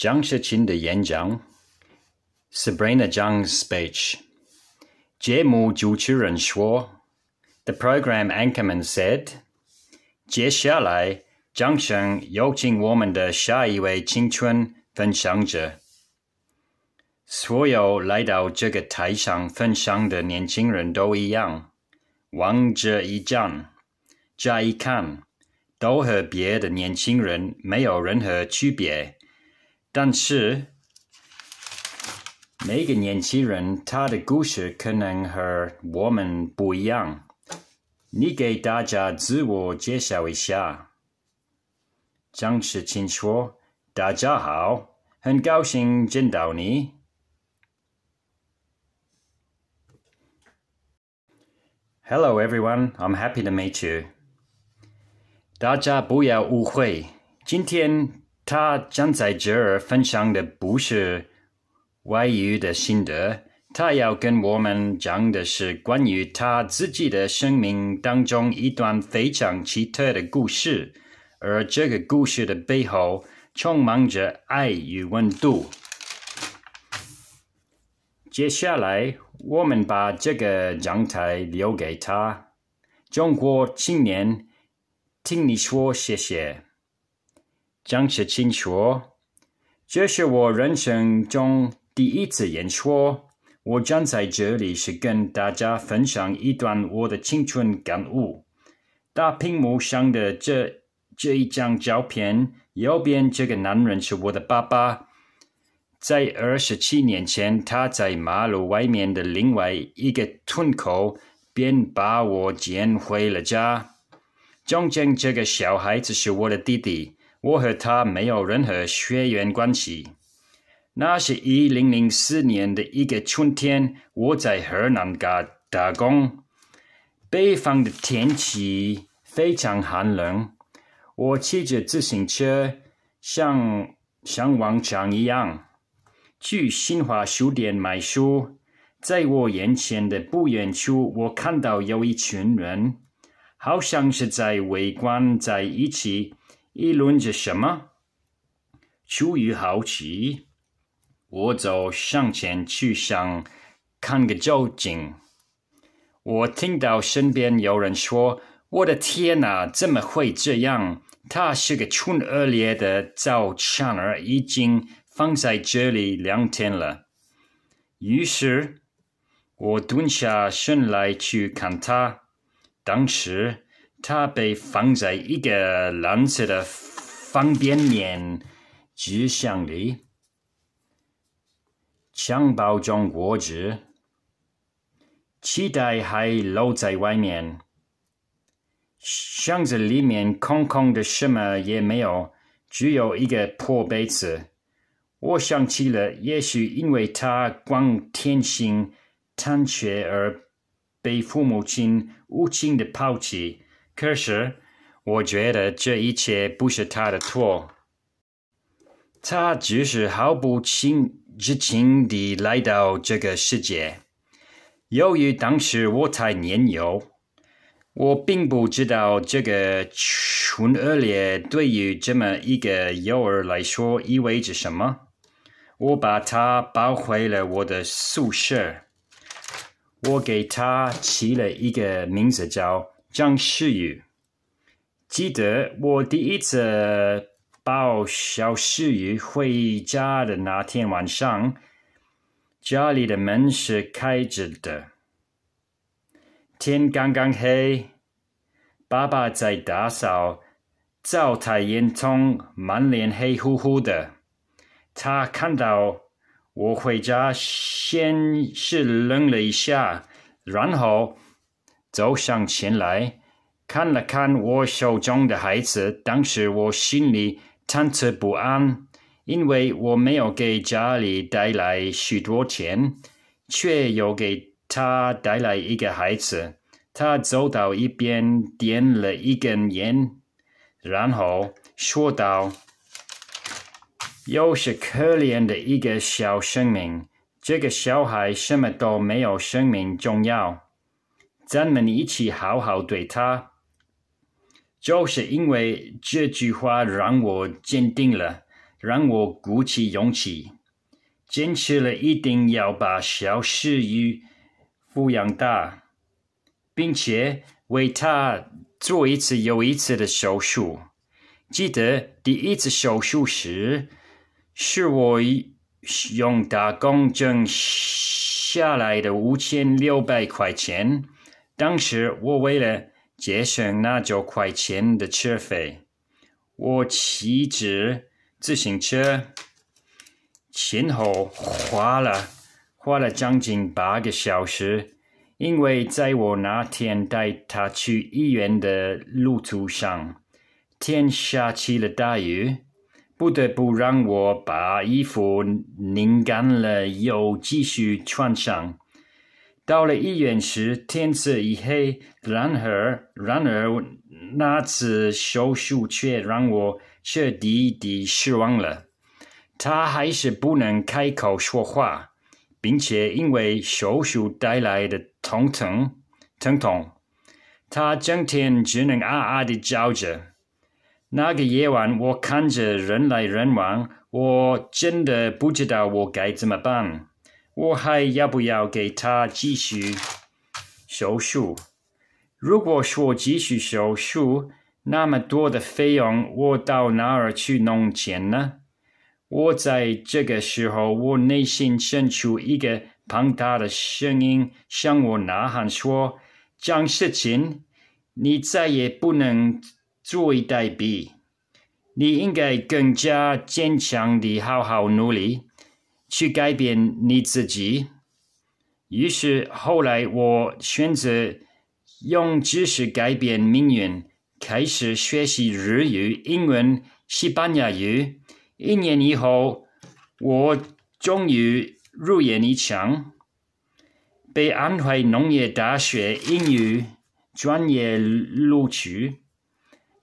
江雪清的演讲，Sabrina Jiang's speech，节目主持人说：“The program anchorman said，接下来，掌声邀请我们的下一位青春分享者。所有来到这个台上分享的年轻人都一样，望着一站，乍一看，都和别的年轻人没有任何区别。”但是每个年轻人他的故事可能和我们不一样。你给大家自我介绍一下。张世清说：“大家好，很高兴见到你。”Hello, everyone. I'm happy to meet you. 大家不要误会，今天。他将在这儿分享的不是外语的心得，他要跟我们讲的是关于他自己的生命当中一段非常奇特的故事，而这个故事的背后充满着爱与温度。接下来，我们把这个讲台留给他，中国青年，听你说，谢谢。张雪清说：“这是我人生中第一次演说。我站在这里是跟大家分享一段我的青春感悟。大屏幕上的这这一张照片，右边这个男人是我的爸爸。在二十七年前，他在马路外面的另外一个村口，便把我捡回了家。中间这个小孩子是我的弟弟。”我和他没有任何血缘关系。那是一零零四年的一个春天，我在河南打打工。北方的天气非常寒冷，我骑着自行车，像像往常一样去新华书店买书。在我眼前的不远处，我看到有一群人，好像是在围观在一起。议论着什么？出于好奇，我走上前去想看个究竟。我听到身边有人说：“我的天哪，怎么会这样？他是个穷恶劣的早串儿，已经放在这里两天了。”于是，我蹲下身来去看他。当时。它被放在一个蓝色的方便面纸箱里，强褓中果汁，期待还露在外面。箱子里面空空的，什么也没有，只有一个破杯子。我想起了，也许因为它光天性贪却而被父母亲无情的抛弃。可是，我觉得这一切不是他的错。他只是毫不情知情地来到这个世界。由于当时我才年幼，我并不知道这个纯恶劣对于这么一个幼儿来说意味着什么。我把他抱回了我的宿舍，我给他起了一个名字叫。张诗雨，记得我第一次抱小诗雨回家的那天晚上，家里的门是开着的，天刚刚黑，爸爸在打扫灶台烟囱，满脸黑乎乎的。他看到我回家，先是愣了一下，然后。走上前来，看了看我手中的孩子，当时我心里忐忑不安，因为我没有给家里带来许多钱，却又给他带来一个孩子。他走到一边，点了一根烟，然后说道：“又是可怜的一个小生命，这个小孩什么都没有，生命重要。”咱们一起好好对他。就是因为这句话，让我坚定了，让我鼓起勇气，坚持了一定要把小事鱼抚养大，并且为他做一次又一次的手术。记得第一次手术时，是我用打工挣下来的五千六百块钱。当时我为了节省那九块钱的车费，我骑着自行车前后花了花了将近八个小时。因为在我那天带他去医院的路途上，天下起了大雨，不得不让我把衣服拧干了又继续穿上。到了医院时，天色已黑。然而，然而那次手术却让我彻底地失望了。他还是不能开口说话，并且因为手术带来的疼痛，疼痛，他整天只能啊啊地叫着。那个夜晚，我看着人来人往，我真的不知道我该怎么办。我还要不要给他继续手术？如果说继续手术，那么多的费用我到哪儿去弄钱呢？我在这个时候，我内心深处一个庞大的声音向我呐喊说：“张世琴，你再也不能坐以待毙，你应该更加坚强地好好努力。”去改变你自己。于是后来，我选择用知识改变命运，开始学习日语、英文、西班牙语。一年以后，我终于入愿一偿被安徽农业大学英语专业录取。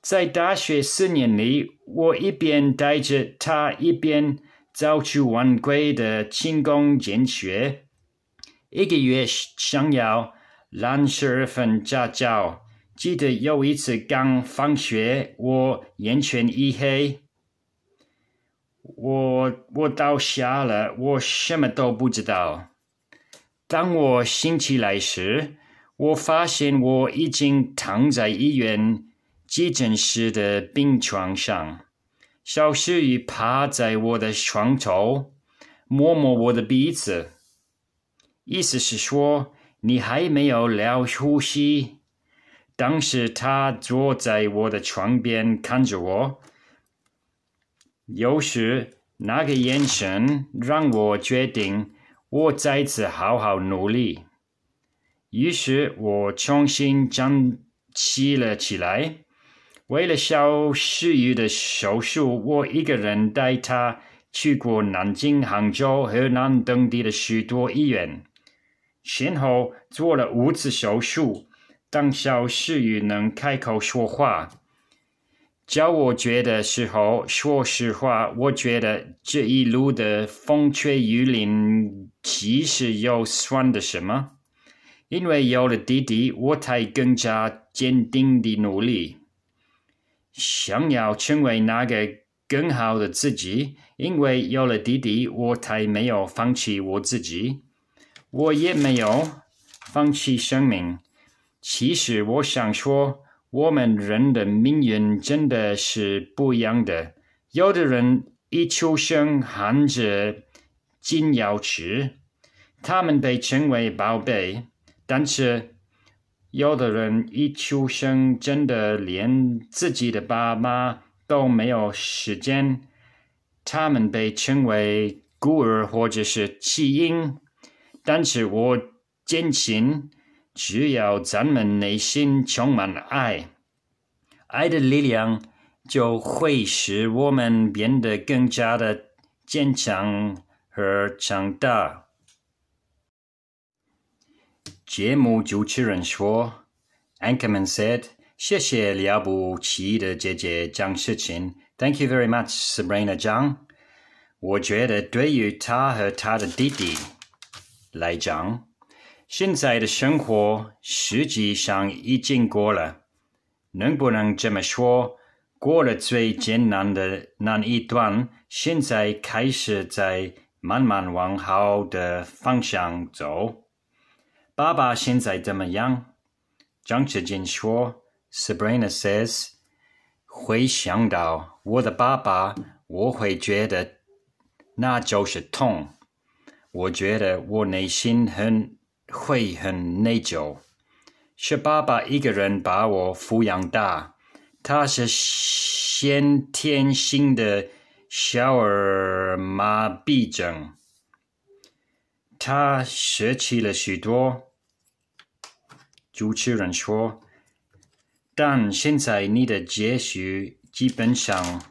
在大学四年里，我一边带着他，一边。早出晚归的勤工俭学，一个月想要揽十二份家教。记得有一次刚放学，我眼前一黑，我我倒下了，我什么都不知道。当我醒起来时，我发现我已经躺在医院急诊室的病床上。小诗雨趴在我的床头，摸摸我的鼻子，意思是说你还没有了呼吸。当时他坐在我的床边看着我，有时那个眼神让我决定我再次好好努力。于是，我重新站起了起来。为了小世鱼的手术，我一个人带他去过南京、杭州、河南等地的许多医院，先后做了五次手术。当小世鱼能开口说话、教我觉得时候，说实话，我觉得这一路的风吹雨淋其实又算的什么？因为有了弟弟，我才更加坚定地努力。想要成为那个更好的自己，因为有了弟弟，我才没有放弃我自己，我也没有放弃生命。其实我想说，我们人的命运真的是不一样的。有的人一出生含着金钥匙，他们被称为宝贝，但是。有的人一出生，真的连自己的爸妈都没有时间，他们被称为孤儿或者是弃婴。但是，我坚信，只要咱们内心充满爱，爱的力量就会使我们变得更加的坚强和强大。节目主持人说：“Ankerman said 谢谢了不起的姐姐张世琴 t h a n k you very much, Sabrina Zhang。我觉得对于他和他的弟弟来讲，现在的生活实际上已经过了。能不能这么说？过了最艰难的那一段，现在开始在慢慢往好的方向走。”爸爸现在怎么样？张志坚说：“Sabrina says，会想到我的爸爸，我会觉得那就是痛。我觉得我内心很会很内疚，是爸爸一个人把我抚养大。他是先天性的小儿麻痹症。”他学习了许多。主持人说：“但现在你的结局基本上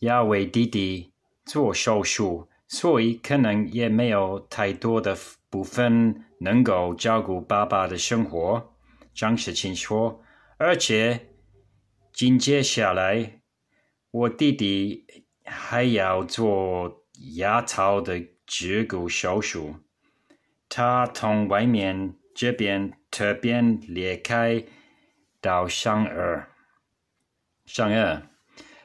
要为弟弟做手术，所以可能也没有太多的部分能够照顾爸爸的生活。”张世清说：“而且紧接下来，我弟弟还要做牙槽的。”这个小术，它从外面这边特别裂开到上颚，上颚，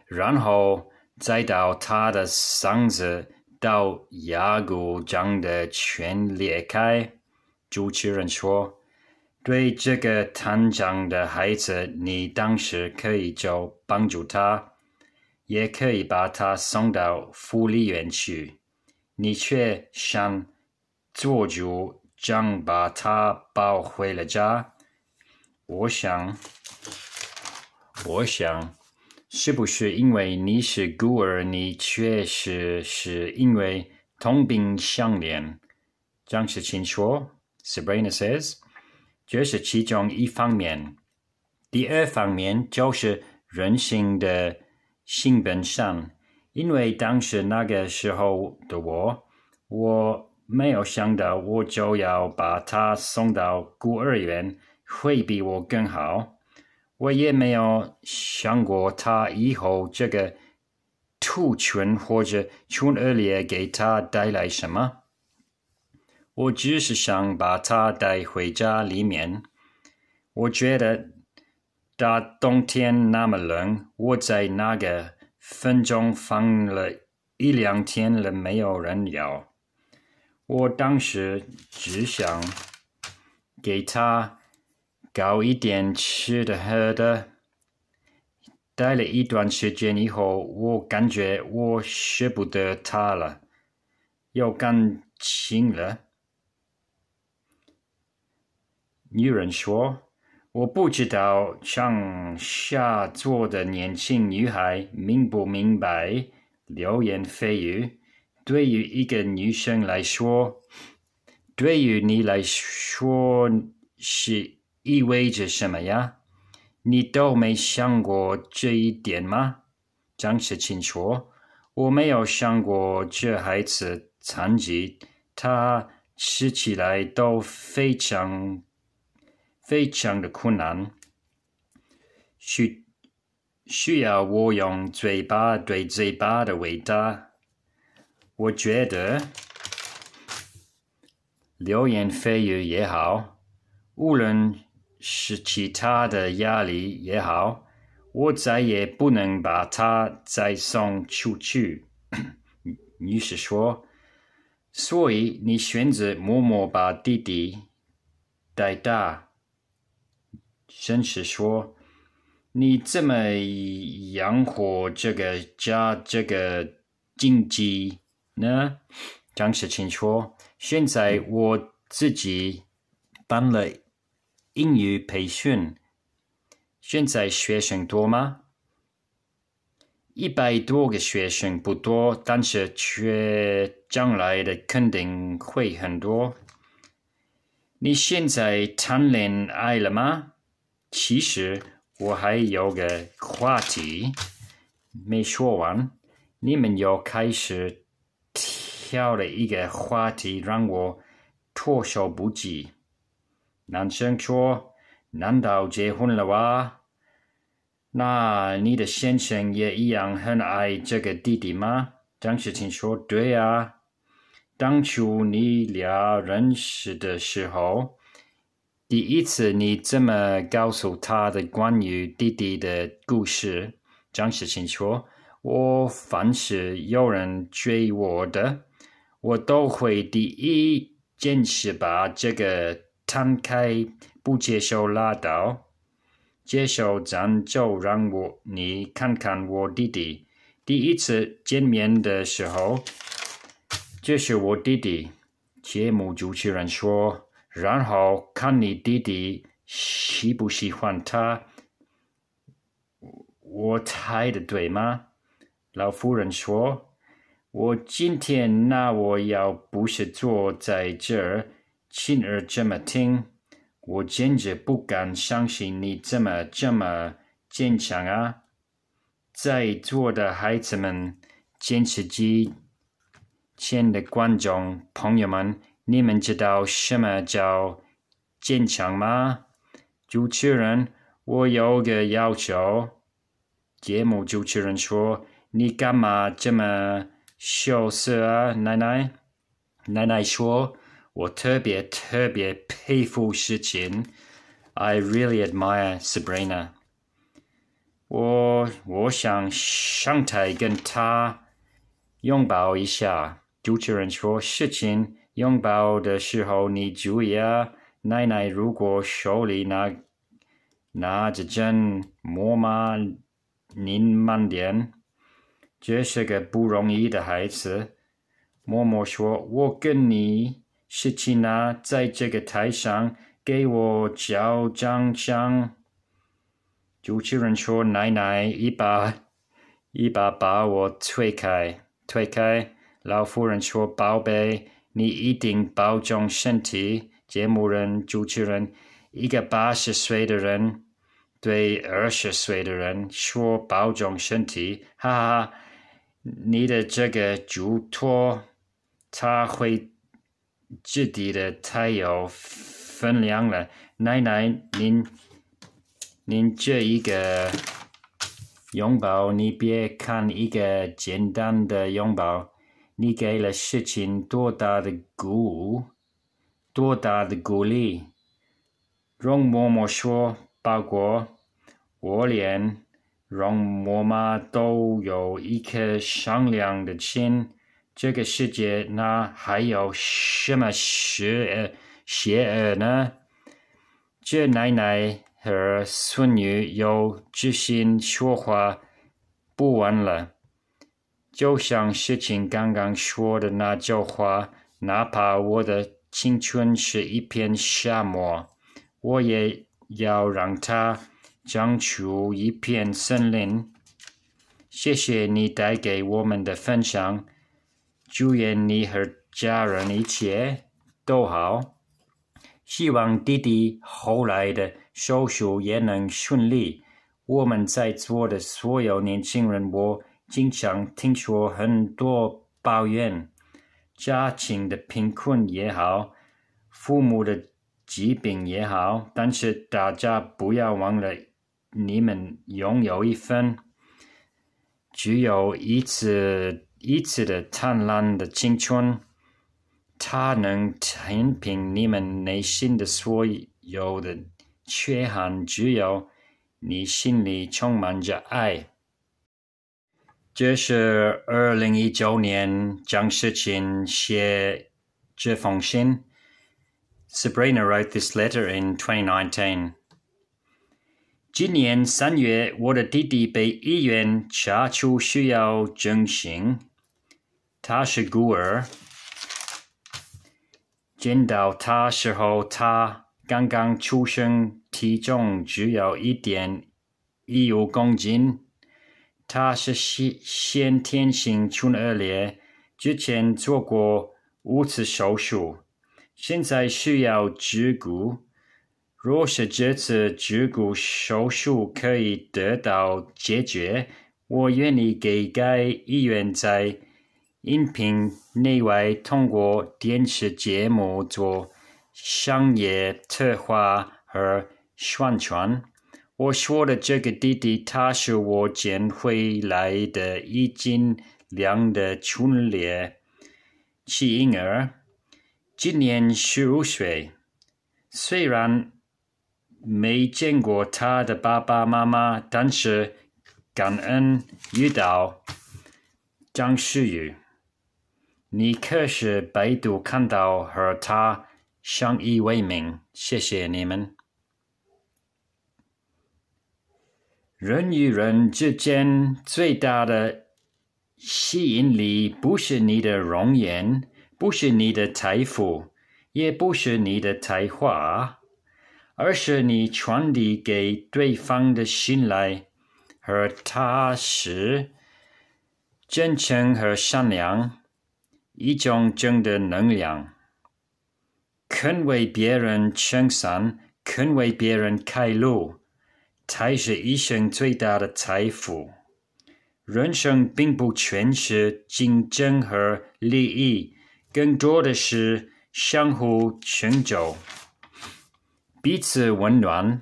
然后再到它的嗓子到牙骨长的全裂开。主持人说：“对这个团长的孩子，你当时可以就帮助他，也可以把他送到福利院去。”你却想做主，将把他抱回了家。我想，我想，是不是因为你是孤儿？你确实是因为同病相怜。张世清说：“Sabra says，这是其中一方面。第二方面就是人性的性本善。”因为当时那个时候的我，我没有想到我就要把它送到孤儿院，会比我更好。我也没有想过他以后这个兔群或者村儿里给他带来什么。我只是想把他带回家里面。我觉得大冬天那么冷，我在那个。分钟放了一两天了，没有人要。我当时只想给他搞一点吃的、喝的。待了一段时间以后，我感觉我舍不得他了，有感情了。女人说。我不知道上下座的年轻女孩明不明白流言蜚语。对于一个女生来说，对于你来说是意味着什么呀？你都没想过这一点吗？张说清楚，我没有想过这孩子残疾，他吃起来都非常。非常的困难，需需要我用嘴巴对嘴巴的回答。我觉得流言蜚语也好，无论是其他的压力也好，我再也不能把他再送出去。女 士说：“所以你选择默默把弟弟带大。”甚至说：“你怎么养活这个家？这个经济呢？”张世清说：“现在我自己办了英语培训，现在学生多吗？一百多个学生不多，但是却将来的肯定会很多。你现在谈恋爱了吗？”其实我还有个话题没说完，你们又开始挑了一个话题让我措手不及。男生说：“难道结婚了哇？”那你的先生也一样很爱这个弟弟吗？张世清说：“对啊。”当初你俩认识的时候。第一次，你这么告诉他的关于弟弟的故事，张世清说：“我凡是有人追我的，我都会第一坚持把这个摊开，不接受拉倒。接受咱就让我你看看我弟弟。第一次见面的时候，这是我弟弟。节目主持人说。然后看你弟弟喜不喜欢他，我猜的对吗？老夫人说：“我今天那我要不是坐在这儿，亲耳这么听，我简直不敢相信你这么这么坚强啊！”在座的孩子们、坚持机前的观众朋友们。你们知道什么叫坚强吗？主持人，我有个要求。节目主持人说：“你干嘛这么羞涩啊，奶奶？”奶奶说：“我特别特别佩服雪琴。”I really admire Sabrina。我我想上台跟她拥抱一下。主持人说：“事琴。”拥抱的时候，你注意啊，奶奶。如果手里拿拿着针，妈妈您慢点，这是个不容易的孩子。默默说：“我跟你一起拿，在这个台上给我叫张张。”主持人说：“奶奶一把一把把我推开，推开。”老夫人说：“宝贝。”你一定保重身体。节目人、主持人，一个八十岁的人对二十岁的人说保重身体，哈哈哈！你的这个嘱托，他会质地的太有分量了。奶奶，您您这一个拥抱，你别看一个简单的拥抱。你给了事情多大的鼓舞，多大的鼓励。容嬷嬷说，包括我连容嬷嬷都有一颗善良的心，这个世界那还有什么邪邪恶呢？这奶奶和孙女有知心说话，不完了。就像事琴刚刚说的那句话，哪怕我的青春是一片沙漠，我也要让它长出一片森林。谢谢你带给我们的分享，祝愿你和家人一切都好，希望弟弟后来的手术也能顺利。我们在座的所有年轻人，我。经常听说很多抱怨，家庭的贫困也好，父母的疾病也好，但是大家不要忘了，你们拥有一份只有一次一次的灿烂的青春，它能填平你们内心的所有的缺憾。只有你心里充满着爱。这是二零一九年 r 世 n 写这封信。Sabrina wrote this letter in 2019。今年三月，我的弟弟被医院查出需要整形。他是孤儿。见到他时候，他刚刚出生，体重只有一点一五公斤。他是先先天性唇腭裂，之前做过五次手术，现在需要植骨。若是这次植骨手术可以得到解决，我愿意给该医院在音频内外通过电视节目做商业策划和宣传。我说的这个弟弟，他是我捡回来的一斤两的春莲，是婴儿，今年十五岁。虽然没见过他的爸爸妈妈，但是感恩遇到张世宇。你可是百度看到和他相依为命，谢谢你们。人与人之间最大的吸引力，不是你的容颜，不是你的财富，也不是你的才华，而是你传递给对方的信赖和踏实、真诚和善良，一种正的能量，肯为别人撑伞，肯为别人开路。才是一生最大的财富。人生并不全是竞争和利益，更多的是相互成就、彼此温暖。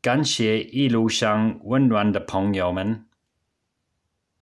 感谢一路上温暖的朋友们。